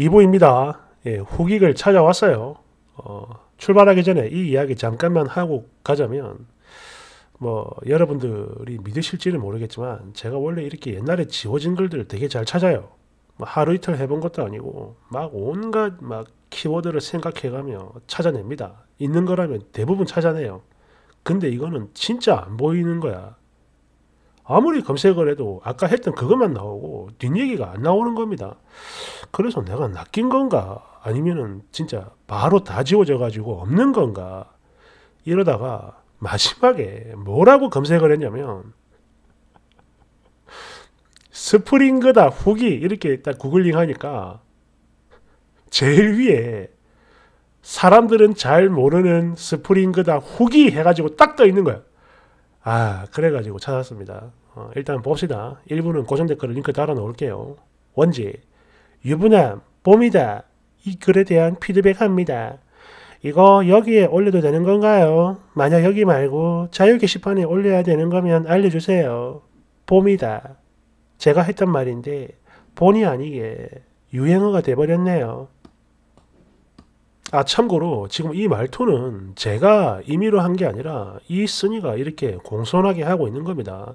2보입니다 예, 후기글 찾아왔어요. 어, 출발하기 전에 이 이야기 잠깐만 하고 가자면 뭐 여러분들이 믿으실지는 모르겠지만 제가 원래 이렇게 옛날에 지워진 글들을 되게 잘 찾아요. 뭐 하루 이틀 해본 것도 아니고 막 온갖 막 키워드를 생각해가며 찾아냅니다. 있는 거라면 대부분 찾아내요. 근데 이거는 진짜 안 보이는 거야. 아무리 검색을 해도 아까 했던 그것만 나오고 뒷얘기가 안 나오는 겁니다. 그래서 내가 낚인 건가? 아니면은 진짜 바로 다 지워져 가지고 없는 건가? 이러다가 마지막에 뭐라고 검색을 했냐면 스프링거다 후기 이렇게 딱 구글링 하니까 제일 위에 사람들은 잘 모르는 스프링거다 후기 해가지고 딱 떠 있는 거예요. 아 그래가지고 찾았습니다. 어, 일단 봅시다. 일부는 고정 댓글을 링크 달아 놓을게요. 원지, 유부남, 봄이다. 이 글에 대한 피드백합니다. 이거 여기에 올려도 되는 건가요? 만약 여기 말고 자유 게시판에 올려야 되는 거면 알려주세요. 봄이다. 제가 했던 말인데 본의 아니게 유행어가 돼버렸네요. 아 참고로 지금 이 말투는 제가 임의로 한 게 아니라 이 쓴이가 이렇게 공손하게 하고 있는 겁니다.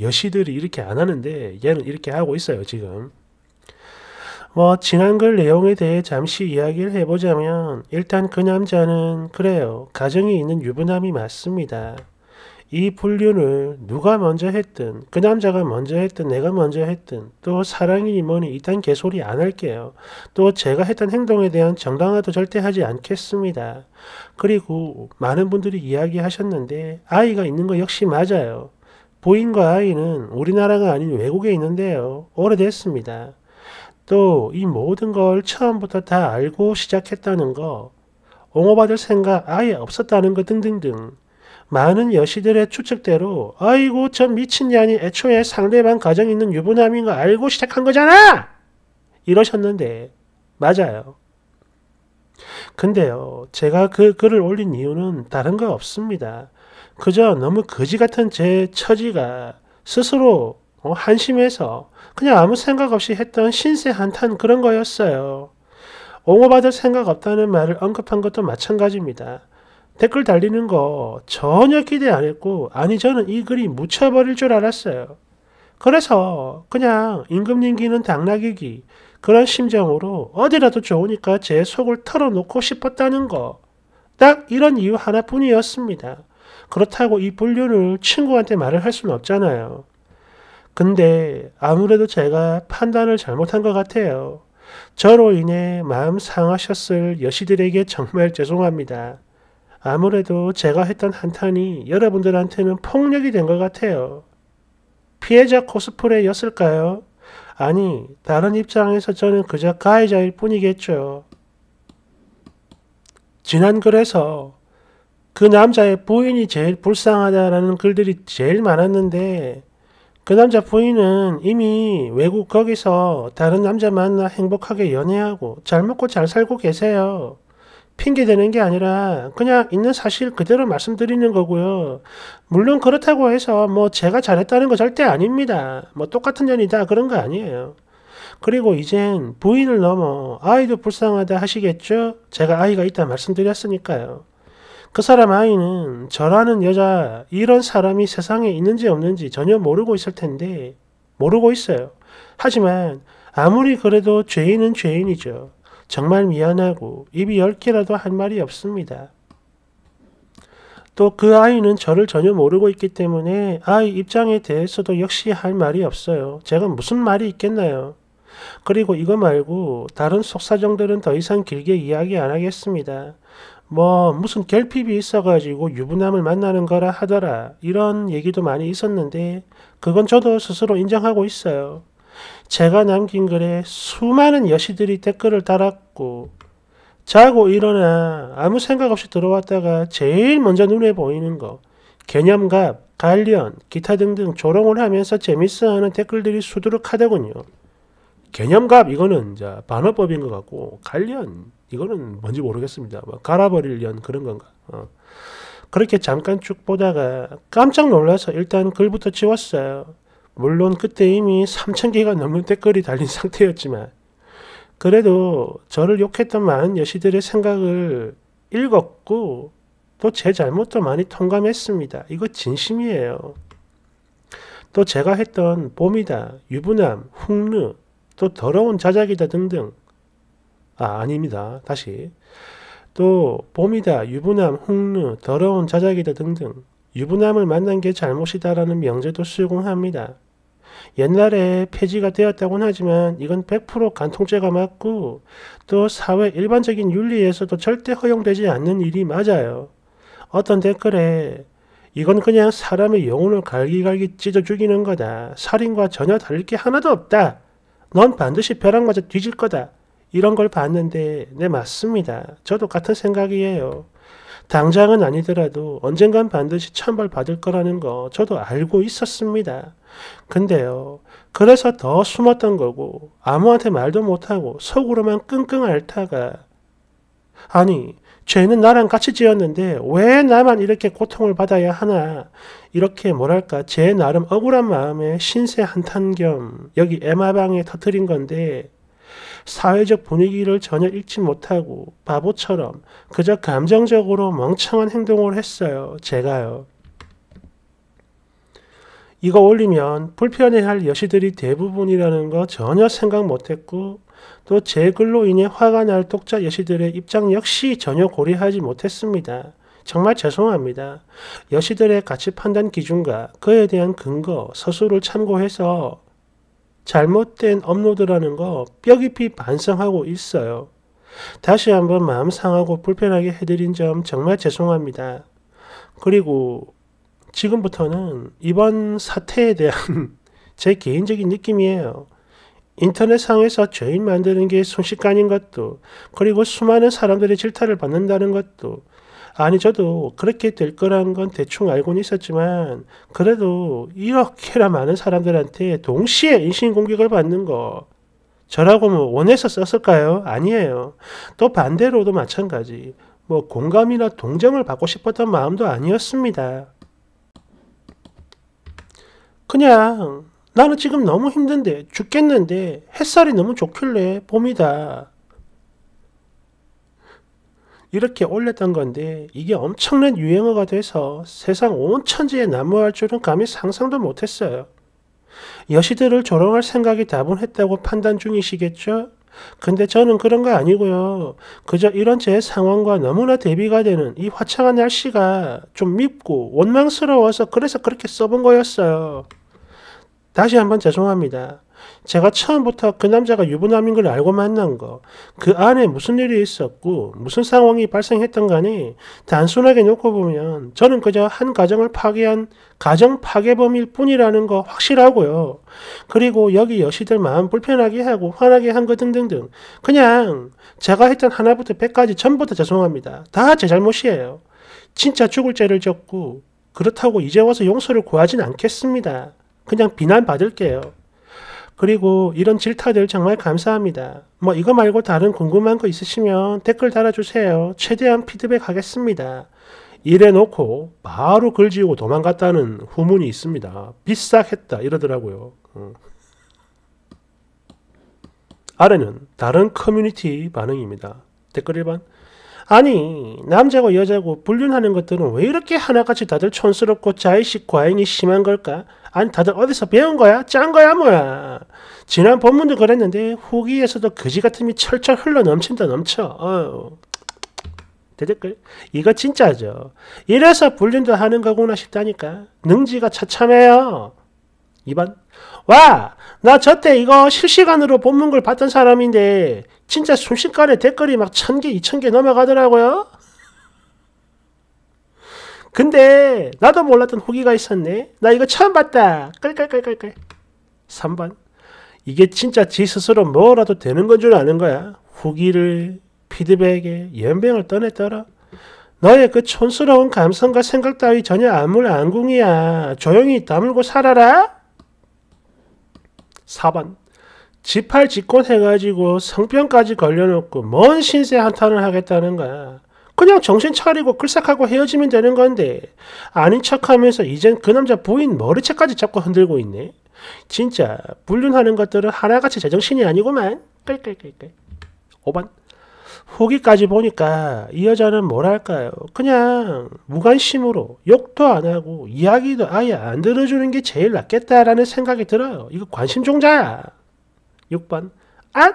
여시들이 이렇게 안 하는데 얘는 이렇게 하고 있어요 지금 뭐 지난 글 내용에 대해 잠시 이야기를 해보자면 일단 그 남자는 그래요 가정이 있는 유부남이 맞습니다 이 불륜을 누가 먼저 했든 그 남자가 먼저 했든 내가 먼저 했든 또 사랑이니 뭐니 이딴 개소리 안 할게요. 또 제가 했던 행동에 대한 정당화도 절대 하지 않겠습니다. 그리고 많은 분들이 이야기하셨는데 아이가 있는 거 역시 맞아요. 부인과아이는 우리나라가 아닌 외국에 있는데요. 오래됐습니다. 또 이 모든 걸 처음부터 다 알고 시작했다는 거, 옹호받을 생각 아예 없었다는 것 등등등 많은 여시들의 추측대로 아이고 저 미친년이 애초에 상대방 가정에 있는 유부남인 거 알고 시작한 거잖아! 이러셨는데 맞아요. 근데요 제가 그 글을 올린 이유는 다른 거 없습니다. 그저 너무 거지 같은 제 처지가 스스로 어, 한심해서 그냥 아무 생각 없이 했던 신세 한탄 그런 거였어요. 옹호받을 생각 없다는 말을 언급한 것도 마찬가지입니다. 댓글 달리는 거 전혀 기대 안 했고, 아니, 저는 이 글이 묻혀버릴 줄 알았어요. 그래서 그냥 임금님기는 당나귀기 그런 심정으로 어디라도 좋으니까 제 속을 털어놓고 싶었다는 거. 딱 이런 이유 하나뿐이었습니다. 그렇다고 이 분류를 친구한테 말을 할 수는 없잖아요. 근데 아무래도 제가 판단을 잘못한 것 같아요. 저로 인해 마음 상하셨을 여시들에게 정말 죄송합니다. 아무래도 제가 했던 한탄이 여러분들한테는 폭력이 된 것 같아요. 피해자 코스프레였을까요? 아니, 다른 입장에서 저는 그저 가해자일 뿐이겠죠. 지난 글에서 그 남자의 부인이 제일 불쌍하다라는 글들이 제일 많았는데 그 남자 부인은 이미 외국 거기서 다른 남자 만나 행복하게 연애하고 잘 먹고 잘 살고 계세요. 핑계대는 게 아니라 그냥 있는 사실 그대로 말씀드리는 거고요. 물론 그렇다고 해서 뭐 제가 잘했다는 거 절대 아닙니다. 뭐 똑같은 년이다 그런 거 아니에요. 그리고 이젠 부인을 넘어 아이도 불쌍하다 하시겠죠? 제가 아이가 있다 말씀드렸으니까요. 그 사람 아이는 절하는 여자, 이런 사람이 세상에 있는지 없는지 전혀 모르고 있을 텐데, 모르고 있어요. 하지만 아무리 그래도 죄인은 죄인이죠. 정말 미안하고 입이 열 개라도 한 말이 없습니다. 또 그 아이는 저를 전혀 모르고 있기 때문에 아이 입장에 대해서도 역시 할 말이 없어요. 제가 무슨 말이 있겠나요? 그리고 이거 말고 다른 속사정들은 더 이상 길게 이야기 안 하겠습니다. 뭐 무슨 결핍이 있어가지고 유부남을 만나는 거라 하더라 이런 얘기도 많이 있었는데 그건 저도 스스로 인정하고 있어요. 제가 남긴 글에 수많은 여시들이 댓글을 달았고 자고 일어나 아무 생각 없이 들어왔다가 제일 먼저 눈에 보이는 거 개념값, 관련, 기타 등등 조롱을 하면서 재밌어하는 댓글들이 수두룩하더군요. 개념값 이거는 자 반어법인 것 같고 관련 이거는 뭔지 모르겠습니다. 뭐 갈아버릴 년 그런 건가. 어. 그렇게 잠깐 쭉 보다가 깜짝 놀라서 일단 글부터 치웠어요. 물론 그때 이미 3,000개가 넘는 댓글이 달린 상태였지만 그래도 저를 욕했던 많은 여시들의 생각을 읽었고 또 제 잘못도 많이 통감했습니다. 이거 진심이에요. 또 제가 했던 봄이다, 유부남, 훅르, 또 더러운 자작이다 등등 아, 아닙니다. 다시. 또 봄이다, 유부남, 흙루, 더러운 자작이다 등등 유부남을 만난 게 잘못이다라는 명제도 수용합니다. 옛날에 폐지가 되었다고는 하지만 이건 100% 간통죄가 맞고 또 사회 일반적인 윤리에서도 절대 허용되지 않는 일이 맞아요. 어떤 댓글에 이건 그냥 사람의 영혼을 갈기갈기 찢어 죽이는 거다. 살인과 전혀 다를 게 하나도 없다. 넌 반드시 벼랑 맞아 뒤질 거다. 이런 걸 봤는데 네 맞습니다. 저도 같은 생각이에요. 당장은 아니더라도 언젠간 반드시 천벌 받을 거라는 거 저도 알고 있었습니다. 근데요. 그래서 더 숨었던 거고 아무한테 말도 못하고 속으로만 끙끙 앓다가 아니 죄는 나랑 같이 지었는데 왜 나만 이렇게 고통을 받아야 하나 이렇게 뭐랄까 제 나름 억울한 마음에 신세 한탄 겸 여기 에마방에 터트린 건데 사회적 분위기를 전혀 읽지 못하고 바보처럼 그저 감정적으로 멍청한 행동을 했어요. 제가요. 이거 올리면 불편해할 여시들이 대부분이라는 거 전혀 생각 못했고 또 제 글로 인해 화가 날 독자 여시들의 입장 역시 전혀 고려하지 못했습니다. 정말 죄송합니다. 여시들의 가치 판단 기준과 그에 대한 근거, 서술을 참고해서 잘못된 업로드라는 거 뼈깊이 반성하고 있어요. 다시 한번 마음 상하고 불편하게 해드린 점 정말 죄송합니다. 그리고 지금부터는 이번 사태에 대한 제 개인적인 느낌이에요. 인터넷상에서 죄인 만드는 게 순식간인 것도, 그리고 수많은 사람들의 질타를 받는다는 것도, 아니 저도 그렇게 될 거란 건 대충 알고는 있었지만 그래도 이렇게나 많은 사람들한테 동시에 인신 공격을 받는 거 저라고 뭐 원해서 썼을까요? 아니에요. 또 반대로도 마찬가지. 뭐 공감이나 동정을 받고 싶었던 마음도 아니었습니다. 그냥 나는 지금 너무 힘든데 죽겠는데 햇살이 너무 좋길래 봄이다. 이렇게 올렸던 건데 이게 엄청난 유행어가 돼서 세상 온 천지에 난무할 줄은 감히 상상도 못했어요. 여시들을 조롱할 생각이 다분했다고 판단 중이시겠죠? 근데 저는 그런 거 아니고요. 그저 이런 제 상황과 너무나 대비가 되는 이 화창한 날씨가 좀 밉고 원망스러워서 그래서 그렇게 써본 거였어요. 다시 한번 죄송합니다. 제가 처음부터 그 남자가 유부남인 걸 알고 만난 거, 그 안에 무슨 일이 있었고, 무슨 상황이 발생했던 간에 단순하게 놓고 보면 저는 그저 한 가정을 파괴한 가정 파괴범일 뿐이라는 거 확실하고요. 그리고 여기 여시들 마음 불편하게 하고 화나게 한 거 등등등. 그냥 제가 했던 하나부터 백까지 전부 다 죄송합니다. 다 제 잘못이에요. 진짜 죽을 죄를 졌고, 그렇다고 이제 와서 용서를 구하진 않겠습니다. 그냥 비난받을게요. 그리고 이런 질타들 정말 감사합니다. 뭐 이거 말고 다른 궁금한 거 있으시면 댓글 달아주세요. 최대한 피드백 하겠습니다. 이래놓고 바로 글지우고 도망갔다는 후문이 있습니다. 비싹했다 이러더라고요. 어. 아래는 다른 커뮤니티 반응입니다. 댓글 1번 아니 남자고 여자고 불륜하는 것들은 왜 이렇게 하나같이 다들 촌스럽고 자의식 과잉이 심한 걸까? 아니 다들 어디서 배운 거야? 짠 거야 뭐야? 지난 본문도 그랬는데 후기에서도 그지같음이 철철 흘러 넘친다 넘쳐. 대댓글 이거 진짜죠. 이래서 불륜도 하는 거구나 싶다니까. 능지가 처참해요. 2번 와! 나 저 때 이거 실시간으로 본문 글 봤던 사람인데 진짜 순식간에 댓글이 막 1000개, 2000개 넘어가더라고요. 근데 나도 몰랐던 후기가 있었네. 나 이거 처음 봤다. 끌끌끌끌끌. 3번 이게 진짜 지 스스로 뭐라도 되는 건 줄 아는 거야. 후기를, 피드백에 연병을 떠냈더라. 너의 그 촌스러운 감성과 생각 따위 전혀 아무 안궁이야. 조용히 다물고 살아라. 4번 지팔 집권해가지고 성병까지 걸려놓고 뭔 신세 한탄을 하겠다는 거야. 그냥 정신 차리고 끌싹하고 헤어지면 되는 건데 아닌 척하면서 이젠 그 남자 부인 머리채까지 잡고 흔들고 있네. 진짜 불륜하는 것들은 하나같이 제정신이 아니고만 끌끌끌끌. 5번 후기까지 보니까 이 여자는 뭐랄까요. 그냥 무관심으로 욕도 안 하고 이야기도 아예 안 들어주는 게 제일 낫겠다라는 생각이 들어요. 이거 관심종자야. 6번. 아!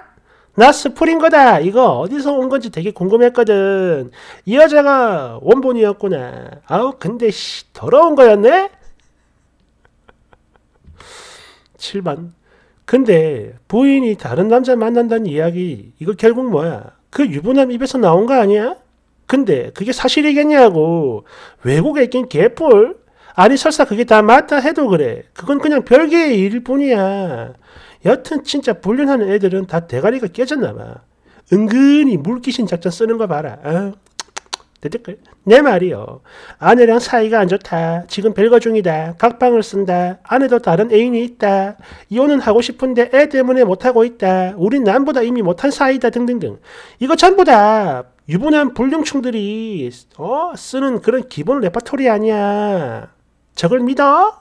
나 스프린 거다! 이거 어디서 온 건지 되게 궁금했거든. 이 여자가 원본이었구나. 아우, 근데 씨, 더러운 거였네? 7번. 근데 부인이 다른 남자 만난다는 이야기, 이거 결국 뭐야? 그 유부남 입에서 나온 거 아니야? 근데 그게 사실이겠냐고. 외국에 있긴 개뿔. 아니 설사 그게 다 맞다 해도 그래. 그건 그냥 별개의 일일 뿐이야. 여튼 진짜 불륜하는 애들은 다 대가리가 깨졌나봐. 은근히 물귀신 작전 쓰는 거 봐라. 어? 됐을걸? 내 말이요. 아내랑 사이가 안 좋다. 지금 별거 중이다. 각방을 쓴다. 아내도 다른 애인이 있다. 이혼은 하고 싶은데 애 때문에 못하고 있다. 우린 남보다 이미 못한 사이다. 등등등. 이거 전부 다 유부남 불륜충들이 어? 쓰는 그런 기본 레퍼토리 아니야. 저걸 믿어?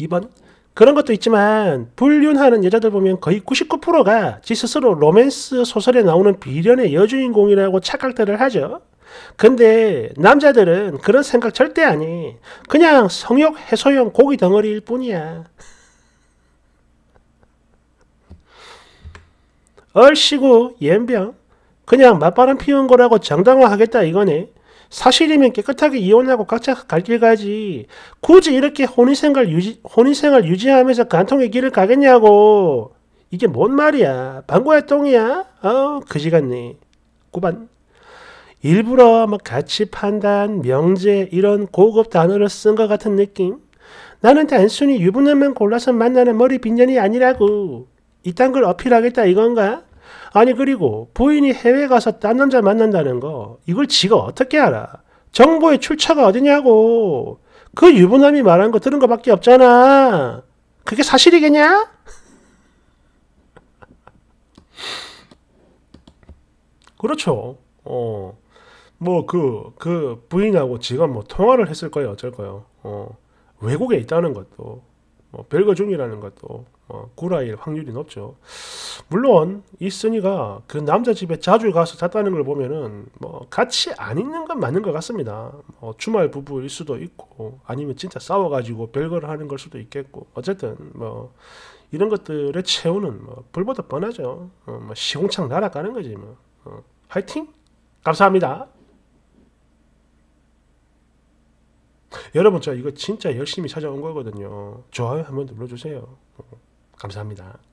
2번 그런 것도 있지만 불륜하는 여자들 보면 거의 99%가 지 스스로 로맨스 소설에 나오는 비련의 여주인공이라고 착각들을 하죠. 근데 남자들은 그런 생각 절대 아니. 그냥 성욕 해소용 고기 덩어리일 뿐이야. 얼씨구 옌병 그냥 맞바람 피운 거라고 정당화하겠다 이거네. 사실이면 깨끗하게 이혼하고 각자 갈 길 가지. 굳이 이렇게 혼인생활 유지, 혼인생활 유지하면서 간통의 그 길을 가겠냐고. 이게 뭔 말이야. 방구야 똥이야? 어, 그지 같네. 구반. 일부러 막 뭐 가치 판단, 명제 이런 고급 단어를 쓴 것 같은 느낌. 나는 단순히 유부남만 골라서 만나는 머리 빈년이 아니라고. 이딴 걸 어필하겠다 이건가? 아니 그리고 부인이 해외 가서 딴 남자 만난다는 거 이걸 지가 어떻게 알아? 정보의 출처가 어디냐고. 그 유부남이 말한 거 들은 거밖에 없잖아. 그게 사실이겠냐? 그렇죠. 어. 뭐, 그, 그 부인하고 지가 뭐 통화를 했을 거예요, 어쩔 거예요. 어. 외국에 있다는 것도, 뭐, 별거 중이라는 것도, 어, 구라일 확률이 높죠. 물론 이 써니가 그 남자 집에 자주 가서 잤다는 걸 보면은 뭐 같이 안 있는 건 맞는 것 같습니다. 뭐 주말 부부일 수도 있고 아니면 진짜 싸워가지고 별걸 하는 걸 수도 있겠고 어쨌든 뭐 이런 것들의 채우는 뭐 불보다 뻔하죠. 어, 뭐 시공창 날아가는 거지 뭐. 어, 화이팅! 감사합니다. 여러분 저 이거 진짜 열심히 찾아온 거거든요. 좋아요 한번 눌러주세요. 감사합니다.